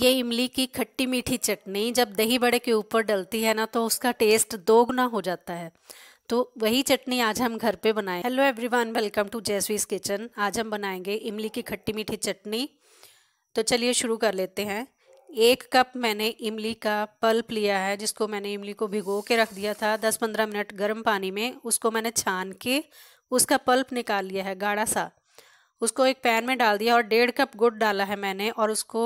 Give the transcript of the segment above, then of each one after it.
ये इमली की खट्टी मीठी चटनी जब दही बड़े के ऊपर डलती है ना तो उसका टेस्ट दोगुना हो जाता है तो वही चटनी आज हम घर पे बनाए hello everyone welcome to Jesvi's kitchen आज हम बनाएंगे इमली की खट्टी मीठी चटनी तो चलिए शुरू कर लेते हैं एक कप मैंने इमली का पल्प लिया है जिसको मैंने इमली को भिगो के रख दिया था दस पंद्रह मिनट गर्म पानी में उसको मैंने छान के उसका पल्प निकाल लिया है गाढ़ा सा उसको एक पैन में डाल दिया और डेढ़ कप गुड़ डाला है मैंने और उसको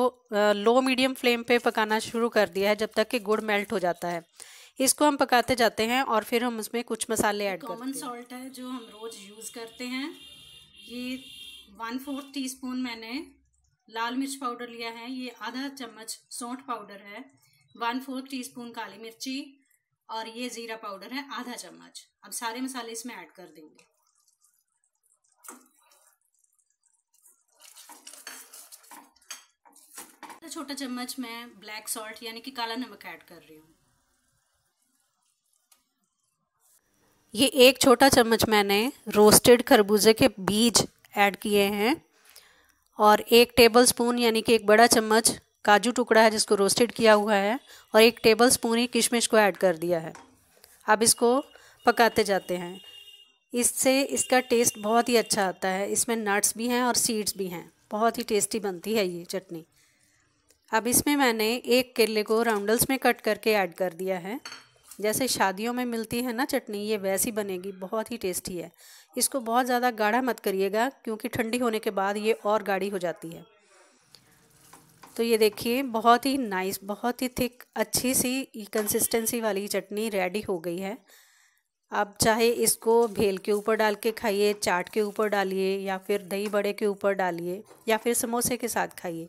लो मीडियम फ्लेम पे पकाना शुरू कर दिया है जब तक कि गुड़ मेल्ट हो जाता है इसको हम पकाते जाते हैं और फिर हम उसमें कुछ मसाले ऐड करते हैं कॉमन सॉल्ट है जो हम रोज़ यूज़ करते हैं ये वन फोर्थ टी स्पून मैंने लाल मिर्च पाउडर लिया है ये आधा चम्मच सौंठ पाउडर है वन फोर्थ टी स्पून काली मिर्ची और ये ज़ीरा पाउडर है आधा चम्मच अब सारे मसाले इसमें ऐड कर देंगे छोटा चम्मच मैं ब्लैक सॉल्ट यानी कि काला नमक ऐड कर रही हूँ ये एक छोटा चम्मच मैंने रोस्टेड खरबूजे के बीज ऐड किए हैं और एक टेबल स्पून यानी कि एक बड़ा चम्मच काजू टुकड़ा है जिसको रोस्टेड किया हुआ है और एक टेबल स्पून ही किशमिश को ऐड कर दिया है अब इसको पकाते जाते हैं इससे इसका टेस्ट बहुत ही अच्छा आता है इसमें नट्स भी हैं और सीड्स भी हैं बहुत ही टेस्टी बनती है ये चटनी अब इसमें मैंने एक केले को राउंडल्स में कट करके ऐड कर दिया है जैसे शादियों में मिलती है ना चटनी ये वैसी बनेगी बहुत ही टेस्टी है इसको बहुत ज़्यादा गाढ़ा मत करिएगा क्योंकि ठंडी होने के बाद ये और गाढ़ी हो जाती है तो ये देखिए बहुत ही नाइस बहुत ही थिक अच्छी सी कंसिस्टेंसी वाली चटनी रेडी हो गई है आप चाहे इसको भेल के ऊपर डाल के खाइए चाट के ऊपर डालिए या फिर दही बड़े के ऊपर डालिए या फिर समोसे के साथ खाइए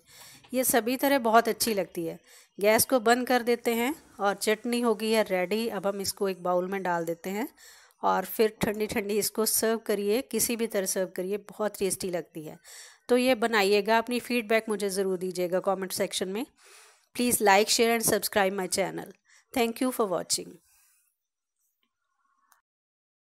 ये सभी तरह बहुत अच्छी लगती है गैस को बंद कर देते हैं और चटनी होगी है रेडी अब हम इसको एक बाउल में डाल देते हैं और फिर ठंडी ठंडी इसको सर्व करिए किसी भी तरह सर्व करिए बहुत टेस्टी लगती है तो ये बनाइएगा अपनी फीडबैक मुझे ज़रूर दीजिएगा कमेंट सेक्शन में please like share and subscribe my channel thank you for watching